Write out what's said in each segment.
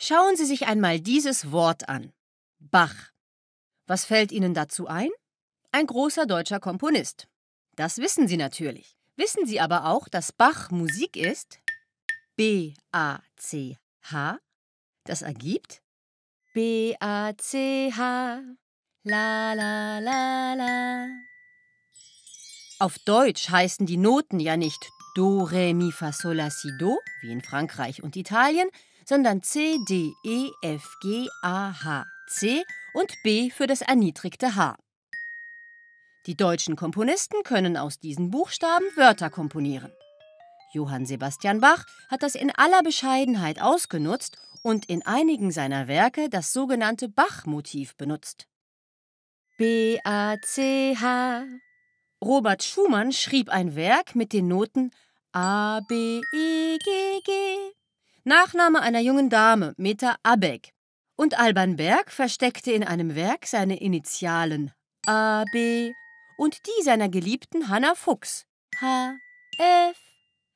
Schauen Sie sich einmal dieses Wort an. Bach. Was fällt Ihnen dazu ein? Ein großer deutscher Komponist. Das wissen Sie natürlich. Wissen Sie aber auch, dass Bach Musik ist? B-A-C-H. Das ergibt B-A-C-H. La la la la. Auf Deutsch heißen die Noten ja nicht Do, Re, Mi, Fa, Sol, La, Si, Do, wie in Frankreich und Italien, sondern C, D, E, F, G, A, H, C und B für das erniedrigte H. Die deutschen Komponisten können aus diesen Buchstaben Wörter komponieren. Johann Sebastian Bach hat das in aller Bescheidenheit ausgenutzt und in einigen seiner Werke das sogenannte Bach-Motiv benutzt. B, A, C, H. Robert Schumann schrieb ein Werk mit den Noten A, B, E, G, G. Nachname einer jungen Dame, Meta Abeck. Und Alban Berg versteckte in einem Werk seine Initialen A, B und die seiner geliebten Hanna Fuchs, H, F.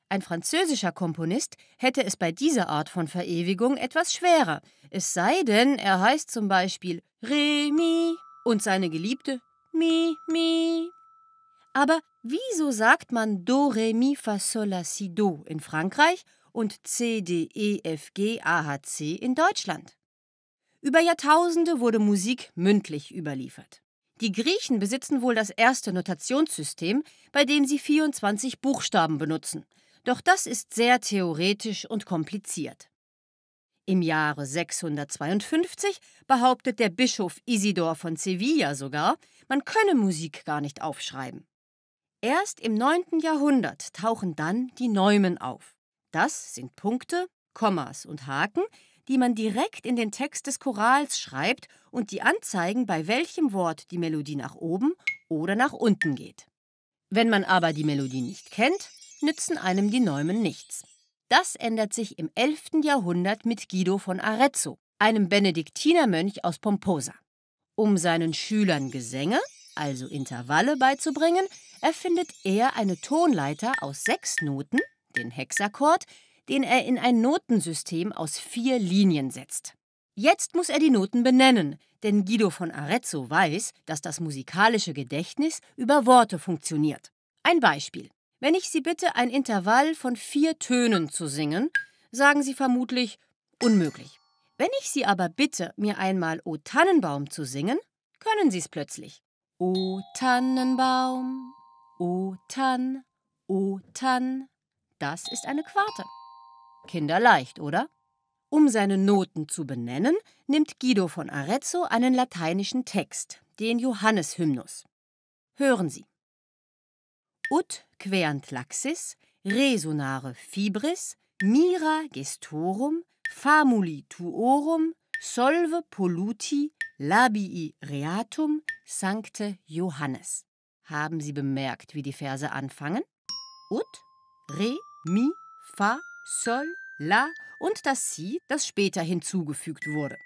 Ein französischer Komponist hätte es bei dieser Art von Verewigung etwas schwerer, es sei denn, er heißt zum Beispiel Remi und seine Geliebte Mi, Mi. Aber wieso sagt man Do, Re, Mi, Fa, Sol, La, Si, Do in Frankreich und CDEFGAHC e in Deutschland. Über Jahrtausende wurde Musik mündlich überliefert. Die Griechen besitzen wohl das erste Notationssystem, bei dem sie 24 Buchstaben benutzen. Doch das ist sehr theoretisch und kompliziert. Im Jahre 652 behauptet der Bischof Isidor von Sevilla sogar, man könne Musik gar nicht aufschreiben. Erst im 9. Jahrhundert tauchen dann die Neumen auf. Das sind Punkte, Kommas und Haken, die man direkt in den Text des Chorals schreibt und die anzeigen, bei welchem Wort die Melodie nach oben oder nach unten geht. Wenn man aber die Melodie nicht kennt, nützen einem die Neumen nichts. Das ändert sich im 11. Jahrhundert mit Guido von Arezzo, einem Benediktinermönch aus Pomposa. Um seinen Schülern Gesänge, also Intervalle beizubringen, erfindet er eine Tonleiter aus sechs Noten, den Hexakord, den er in ein Notensystem aus vier Linien setzt. Jetzt muss er die Noten benennen, denn Guido von Arezzo weiß, dass das musikalische Gedächtnis über Worte funktioniert. Ein Beispiel. Wenn ich Sie bitte, ein Intervall von vier Tönen zu singen, sagen Sie vermutlich unmöglich. Wenn ich Sie aber bitte, mir einmal O Tannenbaum zu singen, können Sie es plötzlich. O Tannenbaum, O Tann, O Tann, das ist eine Quarte. Kinderleicht, oder? Um seine Noten zu benennen, nimmt Guido von Arezzo einen lateinischen Text, den Johanneshymnus. Hören Sie. Ut querent laxis, resonare fibris, mira gestorum, famuli tuorum, solve polluti, labii reatum, sancte Johannes. Haben Sie bemerkt, wie die Verse anfangen? Ut, re, Mi, Fa, Sol, La und das Si, das später hinzugefügt wurde.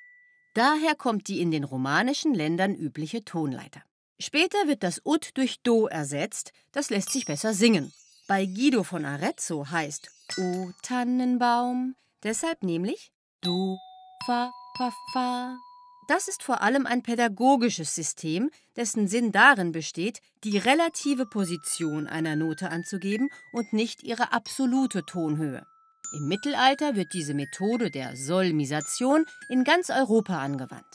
Daher kommt die in den romanischen Ländern übliche Tonleiter. Später wird das Ut durch Do ersetzt, das lässt sich besser singen. Bei Guido von Arezzo heißt O Tannenbaum deshalb nämlich Du, Fa, Fa, Fa. Das ist vor allem ein pädagogisches System, dessen Sinn darin besteht, die relative Position einer Note anzugeben und nicht ihre absolute Tonhöhe. Im Mittelalter wird diese Methode der Solmisation in ganz Europa angewandt.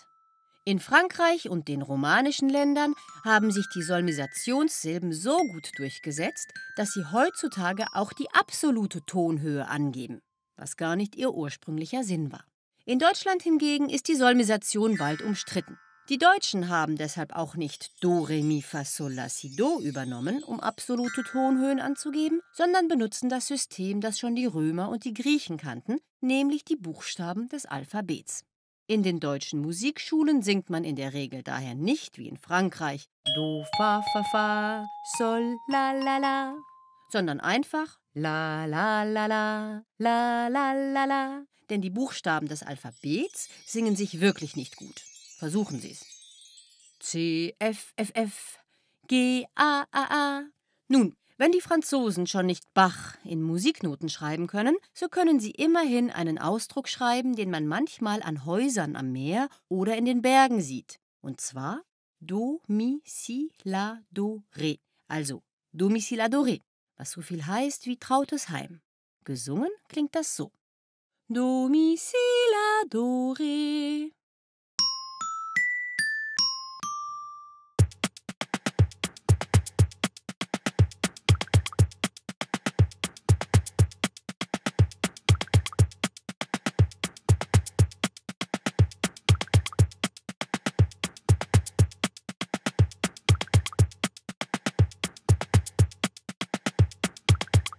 In Frankreich und den romanischen Ländern haben sich die Solmisationssilben so gut durchgesetzt, dass sie heutzutage auch die absolute Tonhöhe angeben, was gar nicht ihr ursprünglicher Sinn war. In Deutschland hingegen ist die Solmisation bald umstritten. Die Deutschen haben deshalb auch nicht Do, Re, Mi, Fa, Sol, La, Si, Do übernommen, um absolute Tonhöhen anzugeben, sondern benutzen das System, das schon die Römer und die Griechen kannten, nämlich die Buchstaben des Alphabets. In den deutschen Musikschulen singt man in der Regel daher nicht wie in Frankreich Do, Fa, Fa, Fa, Sol, La, La, La, sondern einfach La, La, La, La, La, La, La, La denn die Buchstaben des Alphabets singen sich wirklich nicht gut. Versuchen Sie es. C, F, F, F, G, A, A, A. Nun, wenn die Franzosen schon nicht Bach in Musiknoten schreiben können, so können sie immerhin einen Ausdruck schreiben, den man manchmal an Häusern am Meer oder in den Bergen sieht. Und zwar Do, Mi, Si, La, Do, Re. Also Domiciladore, was so viel heißt wie trautes Heim. Gesungen klingt das so. domicile adoré.